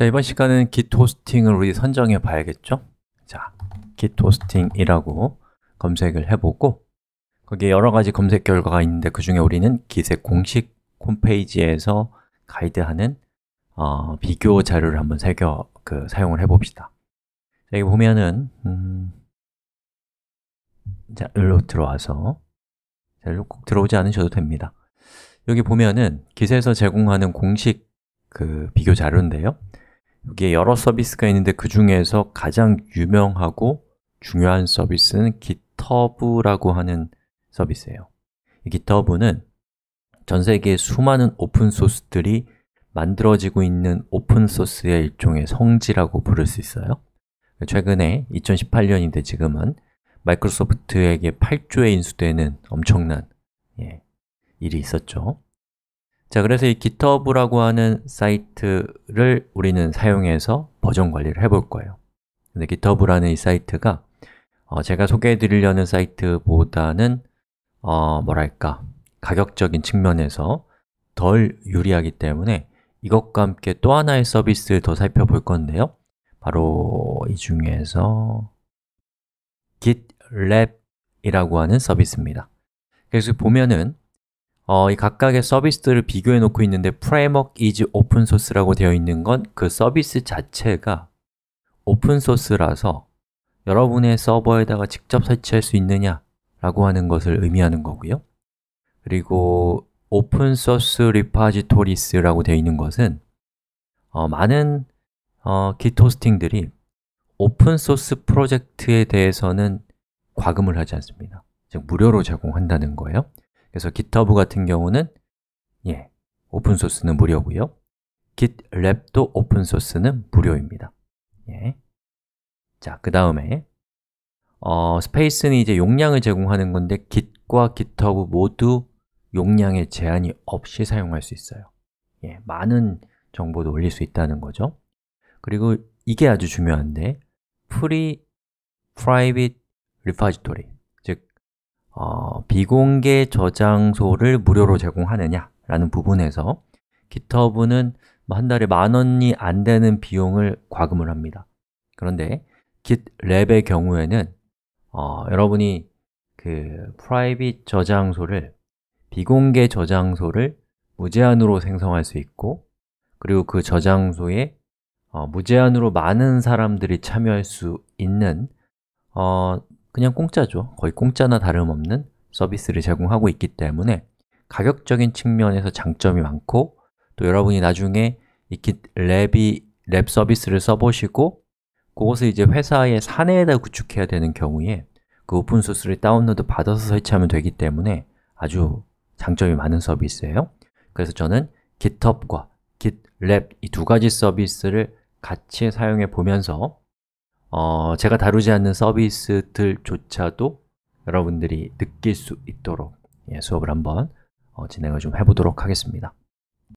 자, 이번 시간은 git 호스팅을 우리 선정해 봐야겠죠? 자, git 호스팅이라고 검색을 해보고 거기에 여러 가지 검색 결과가 있는데 그 중에 우리는 git의 공식 홈페이지에서 가이드하는 어, 비교 자료를 한번 새겨, 그, 사용을 해봅시다 자, 여기 보면은 음, 자, 일로 들어와서 자, 일로 꼭 들어오지 않으셔도 됩니다 여기 보면은 g i t 에서 제공하는 공식 그 비교 자료인데요 여기에 여러 서비스가 있는데 그 중에서 가장 유명하고 중요한 서비스는 GitHub라고 하는 서비스예요 이 GitHub는 전 세계 수많은 오픈소스들이 만들어지고 있는 오픈소스의 일종의 성지라고 부를 수 있어요 최근에 2018년인데 지금은 마이크로소프트에게 8조에 인수되는 엄청난 예, 일이 있었죠 자, 그래서 이 GitHub라고 하는 사이트를 우리는 사용해서 버전 관리를 해 볼 거예요 근데 GitHub라는 이 사이트가 어, 제가 소개해 드리려는 사이트보다는 어, 뭐랄까 가격적인 측면에서 덜 유리하기 때문에 이것과 함께 또 하나의 서비스를 더 살펴볼 건데요 바로 이 중에서 GitLab이라고 하는 서비스입니다 그래서 보면은 어, 이 각각의 서비스들을 비교해 놓고 있는데 framework is open source라고 되어 있는 건 그 서비스 자체가 오픈 소스라서 여러분의 서버에다가 직접 설치할 수 있느냐 라고 하는 것을 의미하는 거고요 그리고 오픈 소스 리파지토리스라고 되어 있는 것은 어, 많은 어, 기트 호스팅들이 오픈 소스 프로젝트에 대해서는 과금을 하지 않습니다 즉 무료로 제공한다는 거예요 그래서 GitHub 같은 경우는 예, 오픈소스는 무료고요 GitLab도 오픈소스는 무료입니다 예. 자, 그 다음에 어, 스페이스는 이제 용량을 제공하는 건데 Git과 GitHub 모두 용량의 제한이 없이 사용할 수 있어요 예, 많은 정보도 올릴 수 있다는 거죠 그리고 이게 아주 중요한데 Free Private Repository 어, 비공개 저장소를 무료로 제공하느냐라는 부분에서 GitHub는 뭐한 달에 만 원이 안 되는 비용을 과금을 합니다 그런데 GitLab의 경우에는 어, 여러분이 그 프라이빗 저장소를 비공개 저장소를 무제한으로 생성할 수 있고 그리고 그 저장소에 어, 무제한으로 많은 사람들이 참여할 수 있는 어, 그냥 공짜죠 거의 공짜나 다름없는 서비스를 제공하고 있기 때문에 가격적인 측면에서 장점이 많고 또 여러분이 나중에 이 랩이 랩 서비스를 써보시고 그것을 이제 회사의 사내에다 구축해야 되는 경우에 그 오픈소스를 다운로드 받아서 설치하면 되기 때문에 아주 장점이 많은 서비스예요 그래서 저는 GitHub과 GitLab 이 두 가지 서비스를 같이 사용해 보면서 어, 제가 다루지 않는 서비스들조차도 여러분들이 느낄 수 있도록 예, 수업을 한번 어, 진행을 좀 해보도록 하겠습니다